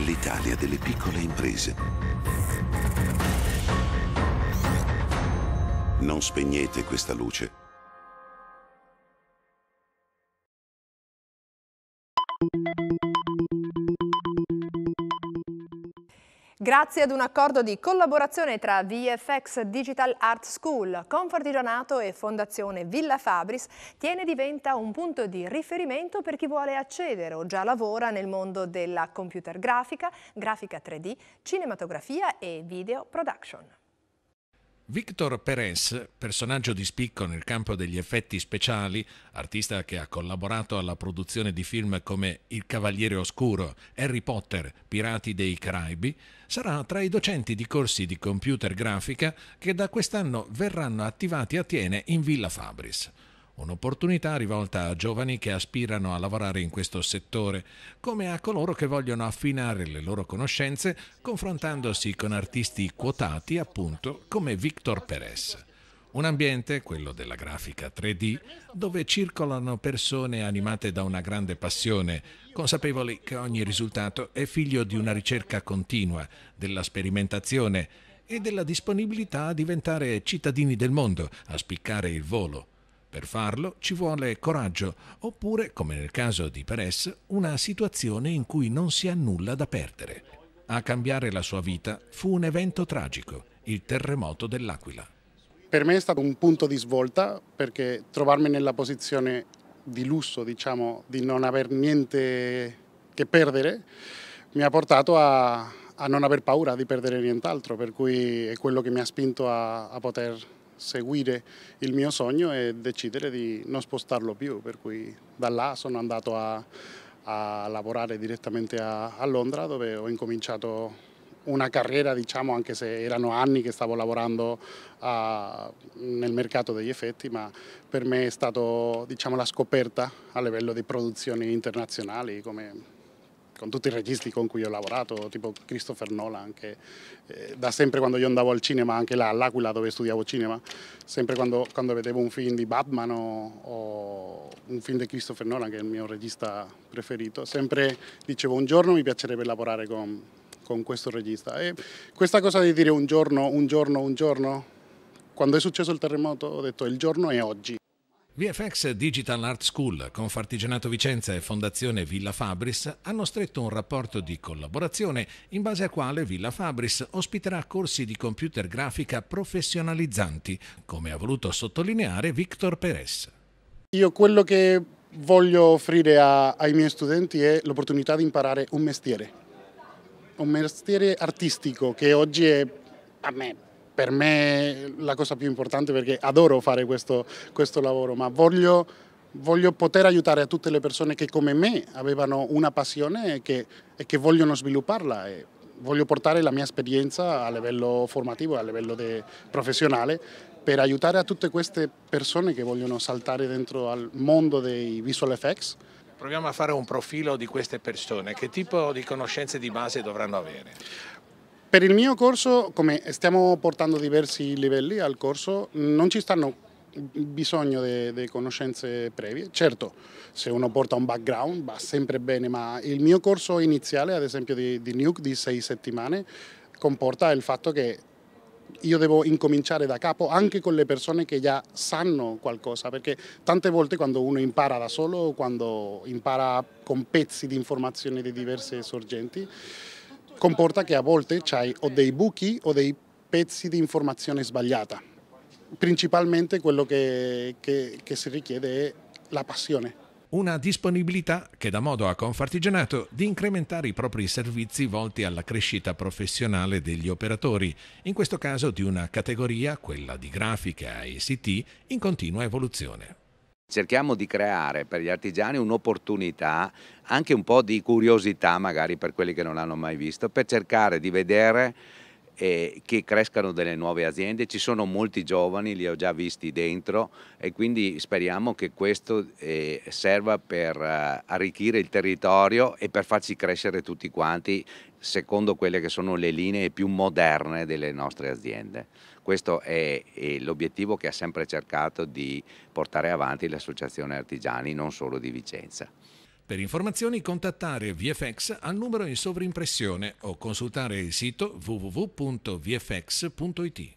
l'Italia delle piccole imprese. Non spegnete questa luce. Grazie ad un accordo di collaborazione tra VFX Digital Art School, di Confartigianato e Fondazione Villa Fabris, Tiene diventa un punto di riferimento per chi vuole accedere o già lavora nel mondo della computer grafica, grafica 3D, cinematografia e video production. Victor Perez, personaggio di spicco nel campo degli effetti speciali, artista che ha collaborato alla produzione di film come Il Cavaliere Oscuro, Harry Potter, Pirati dei Caraibi, sarà tra i docenti di corsi di computer grafica che da quest'anno verranno attivati a Tiene in Villa Fabris. Un'opportunità rivolta a giovani che aspirano a lavorare in questo settore, come a coloro che vogliono affinare le loro conoscenze confrontandosi con artisti quotati, appunto, come Victor Perez. Un ambiente, quello della grafica 3D, dove circolano persone animate da una grande passione, consapevoli che ogni risultato è figlio di una ricerca continua, della sperimentazione e della disponibilità a diventare cittadini del mondo, a spiccare il volo. Per farlo ci vuole coraggio, oppure, come nel caso di Perez, una situazione in cui non si ha nulla da perdere. A cambiare la sua vita fu un evento tragico, il terremoto dell'Aquila. Per me è stato un punto di svolta perché trovarmi nella posizione di lusso, diciamo, di non aver niente che perdere, mi ha portato a, a non aver paura di perdere nient'altro, per cui è quello che mi ha spinto a, a poter seguire il mio sogno e decidere di non spostarlo più, per cui da là sono andato a, a lavorare direttamente a, a, Londra dove ho incominciato una carriera, diciamo, anche se erano anni che stavo lavorando a, nel mercato degli effetti, ma per me è stata diciamo, la scoperta a livello di produzioni internazionali come con tutti i registi con cui ho lavorato, tipo Christopher Nolan, che eh, da sempre quando io andavo al cinema, anche là all'Aquila dove studiavo cinema, sempre quando, quando vedevo un film di Batman o, o, un film di Christopher Nolan, che è il mio regista preferito, sempre dicevo un giorno mi piacerebbe lavorare con, con questo regista. E questa cosa di dire un giorno, un giorno, un giorno, quando è successo il terremoto ho detto il giorno è oggi, VFX Digital Art School, Confartigianato Vicenza e Fondazione Villa Fabris hanno stretto un rapporto di collaborazione in base al quale Villa Fabris ospiterà corsi di computer grafica professionalizzanti, come ha voluto sottolineare Victor Perez. Io quello che voglio offrire a, ai miei studenti è l'opportunità di imparare un mestiere, un mestiere artistico che oggi è a me per me la cosa più importante perché adoro fare questo, questo lavoro, ma voglio, voglio, poter aiutare a tutte le persone che come me avevano una passione e che, e che vogliono svilupparla. E voglio portare la mia esperienza a livello formativo a livello de, professionale per aiutare a tutte queste persone che vogliono saltare dentro al mondo dei visual effects. Proviamo a fare un profilo di queste persone, che tipo di conoscenze di base dovranno avere? Per il mio corso, come stiamo portando diversi livelli al corso, non ci stanno bisogno di conoscenze previe. Certo, se uno porta un background va sempre bene, ma il mio corso iniziale, ad esempio di, di Nuke, di sei settimane, comporta il fatto che io devo incominciare da capo anche con le persone che già sanno qualcosa, perché tante volte quando uno impara da solo, quando impara con pezzi di informazioni di diverse sorgenti, comporta che a volte c'hai o dei buchi o dei pezzi di informazione sbagliata. Principalmente quello che, che, che si richiede è la passione una disponibilità che dà modo a Confartigianato di incrementare i propri servizi volti alla crescita professionale degli operatori, in questo caso di una categoria, quella di grafica e ICT, in continua evoluzione. Cerchiamo di creare per gli artigiani un'opportunità, anche un po' di curiosità magari per quelli che non l'hanno mai visto, per cercare di vedere eh, che crescano delle nuove aziende, ci sono molti giovani, li ho già visti dentro e quindi speriamo che questo eh, serva per eh, arricchire il territorio e per farci crescere tutti quanti secondo quelle che sono le linee più moderne delle nostre aziende. Questo è, è l'obiettivo che ha sempre cercato di portare avanti l'associazione artigiani, non solo di Vicenza. Per informazioni contattare VFX al numero in sovrimpressione o consultare il sito www.vfx.it.